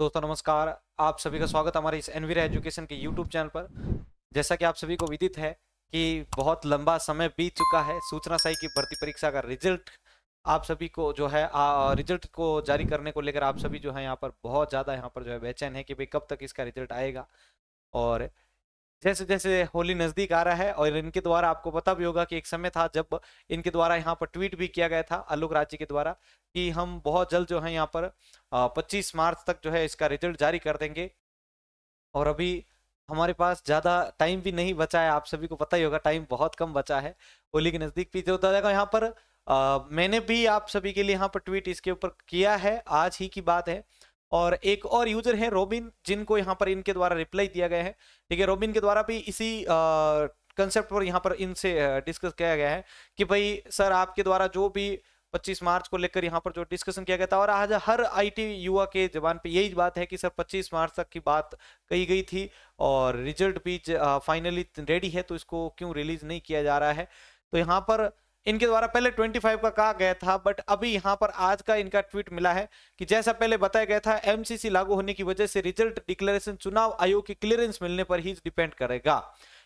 दोस्तों नमस्कार आप सभी का स्वागत हमारे इस एनवीरा एजुकेशन के यूट्यूब चैनल पर जैसा कि आप सभी को विदित है कि बहुत लंबा समय बीत चुका है सूचना सही की भर्ती परीक्षा का रिजल्ट आप सभी को जो है आ, रिजल्ट को जारी करने को लेकर आप सभी जो है यहाँ पर बहुत ज़्यादा यहाँ पर जो है बेचैन है कि भाई कब तक इसका रिजल्ट आएगा और जैसे जैसे होली नज़दीक आ रहा है और इनके द्वारा आपको पता भी होगा कि एक समय था जब इनके द्वारा यहाँ पर ट्वीट भी किया गया था आलोक राज्य के द्वारा कि हम बहुत जल्द जो है यहाँ पर 25 मार्च तक जो है इसका रिजल्ट जारी कर देंगे और अभी हमारे पास ज़्यादा टाइम भी नहीं बचा है आप सभी को पता ही होगा टाइम बहुत कम बचा है होली के नज़दीक भी जो तो दादा यहाँ पर आ, मैंने भी आप सभी के लिए यहाँ पर ट्वीट इसके ऊपर किया है आज ही की बात है और एक और यूजर है रोबिन जिनको यहाँ पर इनके द्वारा रिप्लाई दिया गया है ठीक है रोबिन के द्वारा भी इसी कंसेप्ट पर यहाँ पर इनसे डिस्कस किया गया है कि भाई सर आपके द्वारा जो भी 25 मार्च को लेकर यहाँ पर जो डिस्कशन किया गया था और आज हर आईटी युवा के जवान पे यही बात है कि सर 25 मार्च तक की बात कही गई थी और रिजल्ट भी फाइनली रेडी है तो इसको क्यों रिलीज नहीं किया जा रहा है तो यहाँ पर इनके द्वारा पहले 25 का कहा गया था बट अभी यहां पर आज का इनका ट्वीट मिला है कि जैसा पहले बताया गया था एमसीसी लागू होने की वजह से रिजल्ट डिक्लेरेशन चुनाव आयोग की क्लियरेंस मिलने पर ही डिपेंड करेगा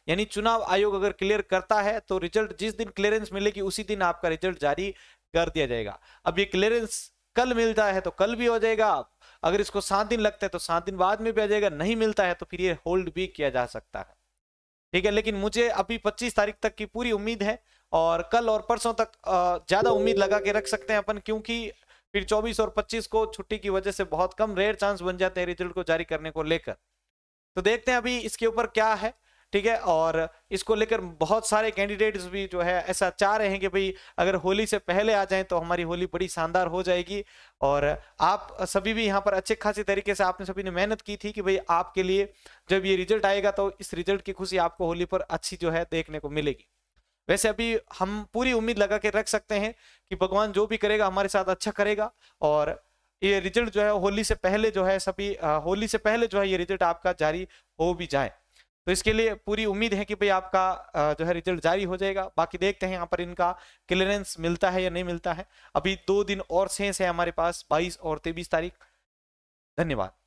यानी चुनाव आयोग अगर क्लियर करता है तो रिजल्ट जिस दिन क्लियरेंस मिलेगी उसी दिन आपका रिजल्ट जारी कर दिया जाएगा अब ये क्लियरेंस कल मिलता है तो कल भी हो जाएगा अगर इसको सात दिन लगता है तो सात दिन बाद में भी आ जाएगा नहीं मिलता है तो फिर ये होल्ड भी किया जा सकता है ठीक है लेकिन मुझे अभी 25 तारीख तक की पूरी उम्मीद है और कल और परसों तक ज़्यादा उम्मीद लगा के रख सकते हैं अपन क्योंकि फिर 24 और 25 को छुट्टी की वजह से बहुत कम रेयर चांस बन जाते हैं रिजल्ट को जारी करने को लेकर तो देखते हैं अभी इसके ऊपर क्या है ठीक है और इसको लेकर बहुत सारे कैंडिडेट्स भी जो है ऐसा चाह रहे हैं कि भाई अगर होली से पहले आ जाएं तो हमारी होली बड़ी शानदार हो जाएगी और आप सभी भी यहाँ पर अच्छे खासे तरीके से आपने सभी ने मेहनत की थी कि भाई आपके लिए जब ये रिजल्ट आएगा तो इस रिजल्ट की खुशी आपको होली पर अच्छी जो है देखने को मिलेगी वैसे अभी हम पूरी उम्मीद लगा के रख सकते हैं कि भगवान जो भी करेगा हमारे साथ अच्छा करेगा और ये रिजल्ट जो है होली से पहले जो है सभी होली से पहले जो है ये रिजल्ट आपका जारी हो भी जाए तो इसके लिए पूरी उम्मीद है कि भाई आपका जो है रिजल्ट जारी हो जाएगा बाकी देखते हैं यहाँ पर इनका क्लियरेंस मिलता है या नहीं मिलता है अभी दो दिन और शेष है हमारे पास बाईस और तेईस तारीख धन्यवाद